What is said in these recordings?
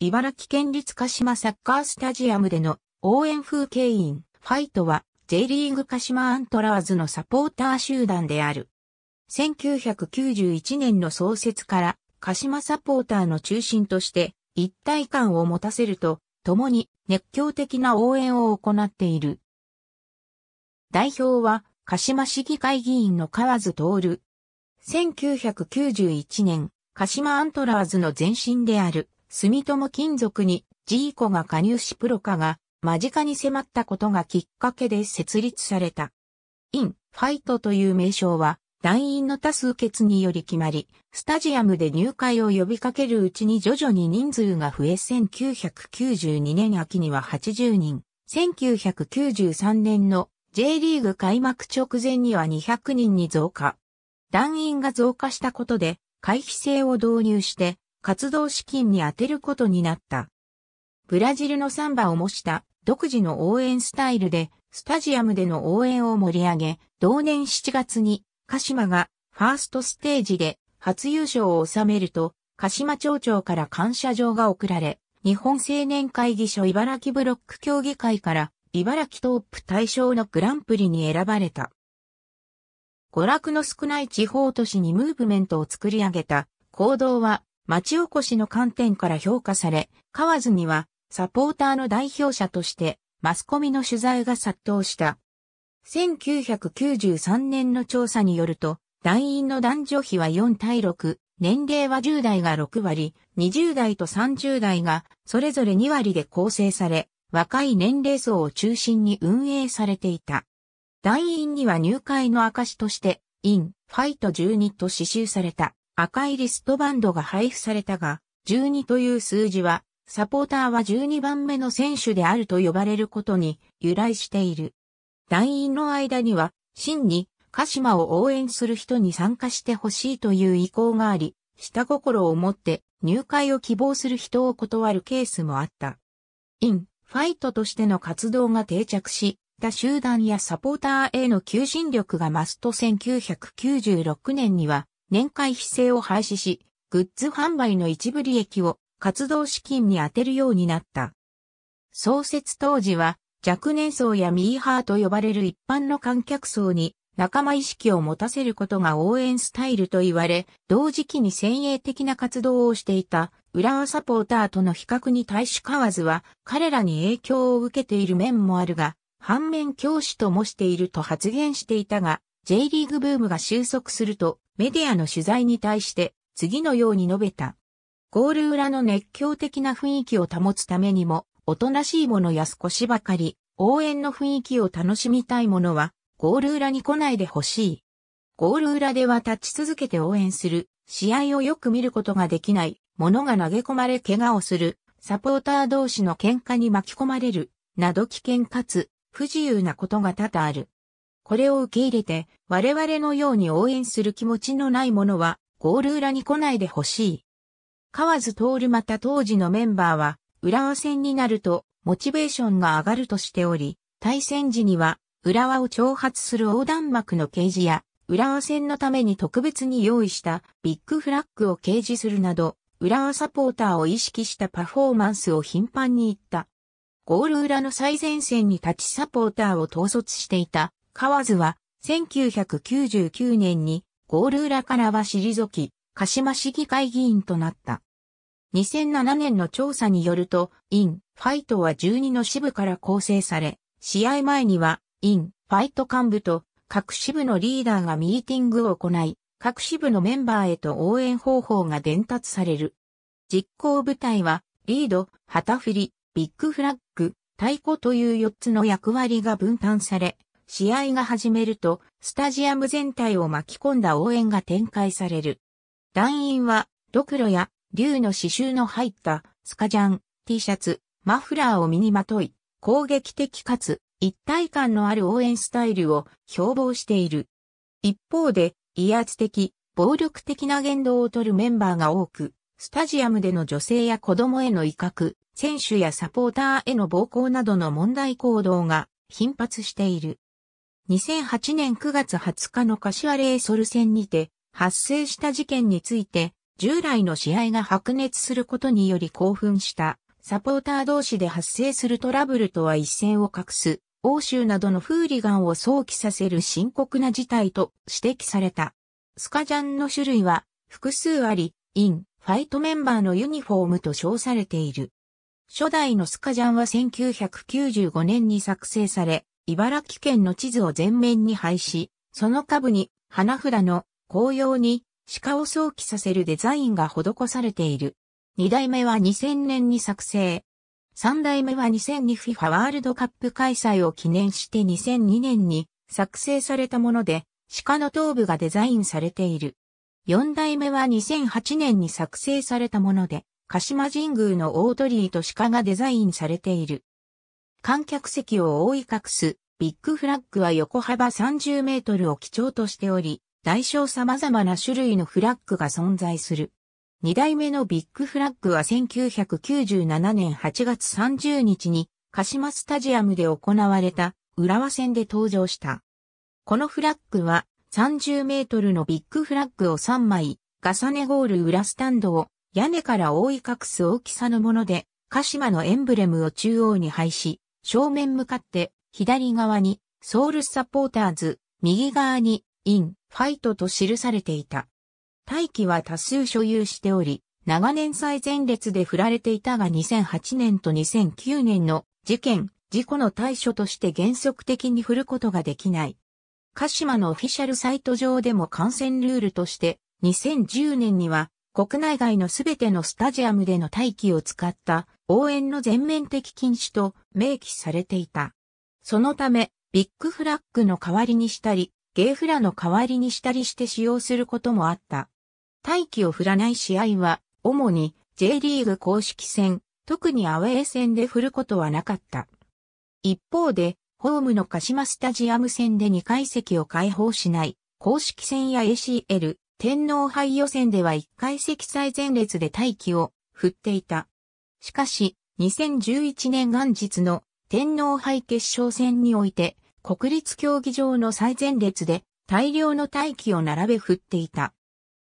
茨城県立鹿島サッカースタジアムでの応援風景員ファイトは J リーグ鹿島アントラーズのサポーター集団である。1991年の創設から鹿島サポーターの中心として一体感を持たせると共に熱狂的な応援を行っている。代表は鹿島市議会議員の河津徹。1991年鹿島アントラーズの前身である。住友金属にジーコが加入しプロ化が間近に迫ったことがきっかけで設立された。イン、ファイトという名称は、団員の多数決により決まり、スタジアムで入会を呼びかけるうちに徐々に人数が増え1992年秋には80人、1993年の J リーグ開幕直前には200人に増加。団員が増加したことで、回避制を導入して、活動資金に充てることになった。ブラジルのサンバを模した独自の応援スタイルで、スタジアムでの応援を盛り上げ、同年7月に、鹿島がファーストステージで初優勝を収めると、鹿島町長から感謝状が贈られ、日本青年会議所茨城ブロック協議会から、茨城トップ大賞のグランプリに選ばれた。娯楽の少ない地方都市にムーブメントを作り上げた行動は町おこしの観点から評価され、河津にはサポーターの代表者としてマスコミの取材が殺到した。1993年の調査によると、団員の男女比は4対6、年齢は10代が6割、20代と30代がそれぞれ2割で構成され、若い年齢層を中心に運営されていた。団員には入会の証として、イン、ファイト12と刺繍された。赤いリストバンドが配布されたが、12という数字は、サポーターは12番目の選手であると呼ばれることに由来している。団員の間には、真に鹿島を応援する人に参加してほしいという意向があり、下心を持って入会を希望する人を断るケースもあった。イン、ファイトとしての活動が定着し、他集団やサポーターへの求心力が増すと1996年には年会費制を廃止し、グッズ販売の一部利益を活動資金に充てるようになった。創設当時は若年層やミーハーと呼ばれる一般の観客層に仲間意識を持たせることが応援スタイルと言われ、同時期に先鋭的な活動をしていた浦和サポーターとの比較に対しわずは彼らに影響を受けている面もあるが、反面教師ともしていると発言していたが、J リーグブームが収束すると、メディアの取材に対して次のように述べた。ゴール裏の熱狂的な雰囲気を保つためにも、おとなしいものや少しばかり、応援の雰囲気を楽しみたいものは、ゴール裏に来ないでほしい。ゴール裏では立ち続けて応援する、試合をよく見ることができない、ものが投げ込まれ怪我をする、サポーター同士の喧嘩に巻き込まれる、など危険かつ不自由なことが多々ある。これを受け入れて、我々のように応援する気持ちのない者は、ゴール裏に来ないでほしい。河津徹また当時のメンバーは、浦和戦になると、モチベーションが上がるとしており、対戦時には、浦和を挑発する横断幕の掲示や、浦和戦のために特別に用意したビッグフラッグを掲示するなど、浦和サポーターを意識したパフォーマンスを頻繁に言った。ゴール裏の最前線に立ちサポーターを統率していた河津は1999年にゴール裏からは退き、鹿島市議会議員となった。2007年の調査によると、イン、ファイトは12の支部から構成され、試合前には、イン、ファイト幹部と各支部のリーダーがミーティングを行い、各支部のメンバーへと応援方法が伝達される。実行部隊は、リード、旗振り、ビッグフラッグ、太鼓という4つの役割が分担され、試合が始めると、スタジアム全体を巻き込んだ応援が展開される。団員は、ドクロや、竜の刺繍の入った、スカジャン、T シャツ、マフラーを身にまとい、攻撃的かつ、一体感のある応援スタイルを標榜している。一方で、威圧的、暴力的な言動をとるメンバーが多く、スタジアムでの女性や子供への威嚇、選手やサポーターへの暴行などの問題行動が頻発している。2008年9月20日の柏レイソル戦にて発生した事件について、従来の試合が白熱することにより興奮したサポーター同士で発生するトラブルとは一線を画す、欧州などのフーリガンを想起させる深刻な事態と指摘された。スカジャンの種類は複数あり、イン、ファイトメンバーのユニフォームと称されている。初代のスカジャンは1995年に作成され、茨城県の地図を前面に配し、その下部に花札の紅葉に鹿を想起させるデザインが施されている。二代目は2000年に作成。三代目は 2002FIFA ワールドカップ開催を記念して2002年に作成されたもので、鹿の頭部がデザインされている。四代目は2008年に作成されたもので、鹿島神宮の大鳥居と鹿がデザインされている。観客席を覆い隠すビッグフラッグは横幅30メートルを基調としており、大小様々な種類のフラッグが存在する。二代目のビッグフラッグは1997年8月30日に鹿島スタジアムで行われた浦和戦で登場した。このフラッグは30メートルのビッグフラッグを3枚、重ねゴール裏スタンドを屋根から覆い隠す大きさのもので、鹿島のエンブレムを中央に配し、正面向かって左側にソウルサポーターズ、右側にイン、ファイトと記されていた。大機は多数所有しており、長年最前列で振られていたが2008年と2009年の事件、事故の対処として原則的に振ることができない。鹿島のオフィシャルサイト上でも感染ルールとして、2010年には国内外のすべてのスタジアムでの待機を使った応援の全面的禁止と明記されていた。そのため、ビッグフラッグの代わりにしたり、ゲーフラの代わりにしたりして使用することもあった。大気を振らない試合は、主に J リーグ公式戦、特にアウェー戦で振ることはなかった。一方で、ホームの鹿島スタジアム戦で2階席を開放しない、公式戦や ACL、天皇杯予選では1階席最前列で待機を振っていた。しかし、2011年元日の天皇杯決勝戦において、国立競技場の最前列で大量の大機を並べ振っていた。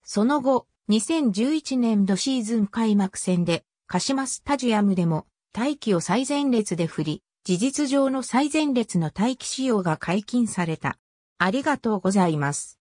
その後、2011年度シーズン開幕戦で、鹿島スタジアムでも大機を最前列で振り、事実上の最前列の待機使用が解禁された。ありがとうございます。